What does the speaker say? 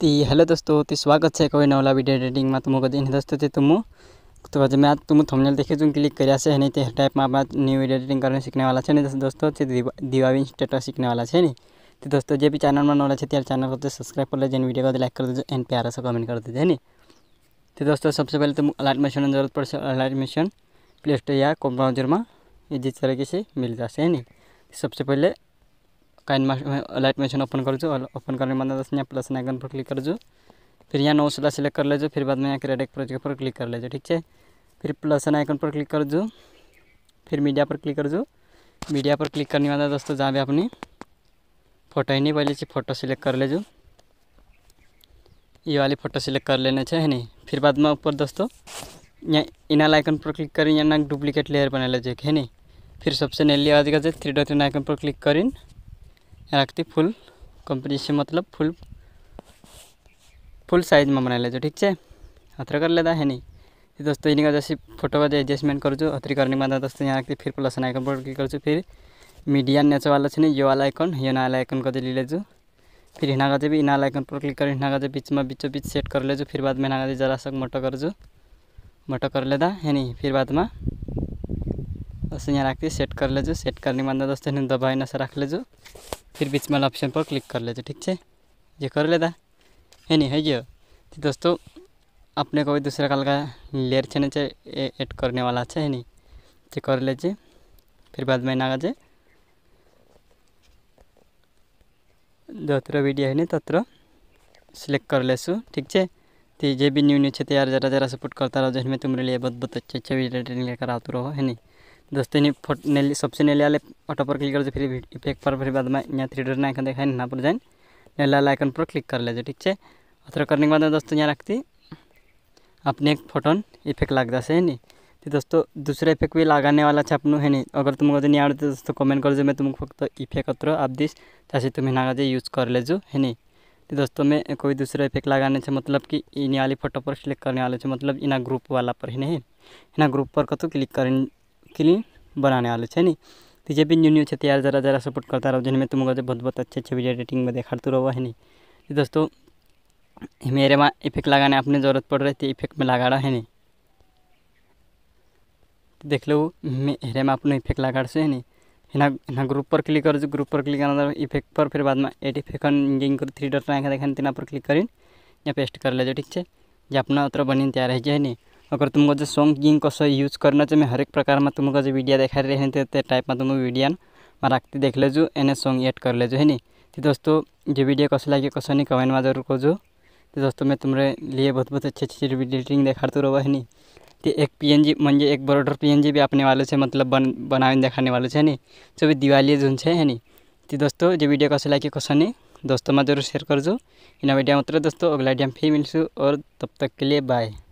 ती हेलो दोस्तों ती स्वागत है कोई नवला वीडियो एडिटिंगमा तुम गदि दोस्तों ते तुम तो आज मैं तुम थंबनेल देखे जो क्लिक कर है नहीं तो टाइप में अपना न्यू वीडियो एडिटिंग करने सीखने वाला है नहीं दोस्तों दिवावी स्टेटस सीखने वाला है नहीं तो दोस्तों जे भी चैनल में नॉलेज है तेरे चैनल को सब्सक्राइब कर लीजिए वीडियो को लाइक कर दीजिए एंड प्यारा सा कमेंट कर दीजिए नहीं तो दोस्तों सबसे पहले तुम अलाइट मिशन की जरूरत पड़े से अलाइट मशीन प्ले स्टोर या कॉम ब्राउजर में इसी तरीके से मिल जाए नहीं सबसे पहले काइन लाइट મેશન ओपन कर जो ओपन करने के बाद यहाँ प्लस आइकन पर क्लिक कर जो फिर यहाँ नौ सिला सिलेक्ट कर ले जो फिर बाद में यहाँ एक प्रोजेक्ट पर क्लिक कर ले जो ठीक है फिर प्लस आइकन पर क्लिक कर जो फिर मीडिया पर क्लिक कर जो मीडिया पर क्लिक करने वाला दोस्तों जहाँ भी अपनी फ़ोटो ही नहीं पहले से फ़ोटो सिलेक्ट कर ले जो ये वाली फ़ोटो सिलेक्ट कर लेने है नहीं फिर बाद में ऊपर दोस्तों यहाँ इनाल आइकन पर क्लिक करें यहाँ डुप्लीकेट लेयर बना लेजिए है नहीं फिर सबसे नैली आवाज का थ्री डॉट आइकन पर क्लिक करें रखती फुल कंपटीशन मतलब फुल फुल साइज में बनाए लेजो ठीक है हथरे कर लेता है नहीं तो दोस्तों इनका जैसे फोटो का एडजस्टमेंट करूँ हथरी करने के बाद दोस्तों यहाँ रखती फिर प्लस आइकन पर क्लिक करूँ फिर मीडिया नेचर वाला छे ये वाला आइकन ये वाला आइकन को ले लेजो फिर इना का भी इना आइकन पर क्लिक कर इना का बीच में बीचों बीच सेट कर लेजो फिर बाद में हिना का जरा सक मोटो कर जो मोटो कर लेता है नहीं फिर बाद में दोस्तों यहाँ रखती सेट कर लेजो सेट करने के बाद दोस्तों दबाई नशा रख लेजो फिर बीच वाला ऑप्शन पर क्लिक कर लेते ठीक है ये कर लेता है नहीं है ये तो दोस्तों अपने को भी दूसरा कल का लेयर छेने से एड करने वाला अच्छा है नहीं तो कर लीजिए फिर बाद में ना जे जत्र वीडियो है नहीं तत्र सिलेक्ट कर लेसु ठीक है तो ये भी न्यू न्यू छे तो यार जरा जरा सपोर्ट करता रहो जिसमें तुम्हारे लिए बहुत बहुत अच्छे अच्छे वीडियो लेकर आते रहो है नहीं दोस्तों इन फोट ने सबसे नेले वाले ऑटो पर क्लिक कर फिर इफेक्ट पर फिर बाद में यहाँ थ्री डर आइकन देखा यहाँ पर जाए नेला आइकन पर क्लिक कर लीजिए ठीक है अथर करने के बाद दोस्तों यहाँ रखती अपने एक फोटोन इफेक्ट लग से है नी तो दोस्तों दूसरा इफेक्ट भी लगाने वाला अपनों है नहीं अगर तुमको नहीं आते दोस्तों कमेंट कर दो मैं तुमको फक्त इफेक्ट अत्र आप दिस ताकि तुम्हें नागा यूज़ कर ले जो है नहीं तो दोस्तों मैं कोई दूसरा इफेक्ट लगाने से मतलब कि इन वाली फोटो पर क्लिक करने वाले से मतलब इना ग्रुप वाला पर ही नहीं इना ग्रुप पर कतो क्लिक कर क्लीन बनाने वाले छे नी तो जब भी न्यू न्यू छे तो यार ज़रा ज़रा सपोर्ट करता रहो जिनमें तुमको बहुत बहुत अच्छे अच्छे वीडियो एडिटिंग में देखाते रहो है नी तो दोस्तों मेरे वहाँ इफेक्ट लगाने अपने ज़रूरत पड़ रही थी इफेक्ट तो में लगा रहा है नी तो देख लो मेरे में अपने इफेक्ट लगा से है नहीं ग्रुप पर क्लिक करो ग्रुप पर क्लिक करना इफेक्ट पर फिर बाद में एट इफेक्ट जिंग करो थ्री डॉट रखा तेना पर क्लिक करें या पेस्ट कर ले जो ठीक है जो अपना उतर बनी तैयार है है नी अगर तुमको जो सॉन्ग गिंग कसो यूज करना चाहिए हर एक प्रकार में तुमको जो वीडियो देखा रहे हैं तो टाइप में तुमको वीडियो में रखती देख लेजु एने सॉन्ग एड कर लेजु है नी दोस्तों जो वीडियो कसो लगे कसो नहीं कमेंट में जरूर खोजो तो दोस्तों मैं तुम्हारे लिए बहुत बहुत अच्छी अच्छी एडिटिंग दिखाते रहो है नी तो एक पीएनजी मंजे एक बॉर्डर पीएनजी भी अपने वाले से मतलब बन बना देखाने वाले से नी जो भी दिवाली जो है नी तो दोस्तों जो वीडियो कसो लगे कसो नहीं दोस्तों में जरूर शेयर कर जो इन वीडियो मतलब दोस्तों अगला आइडिया फिर मिलूँ और तब तक के लिए बाय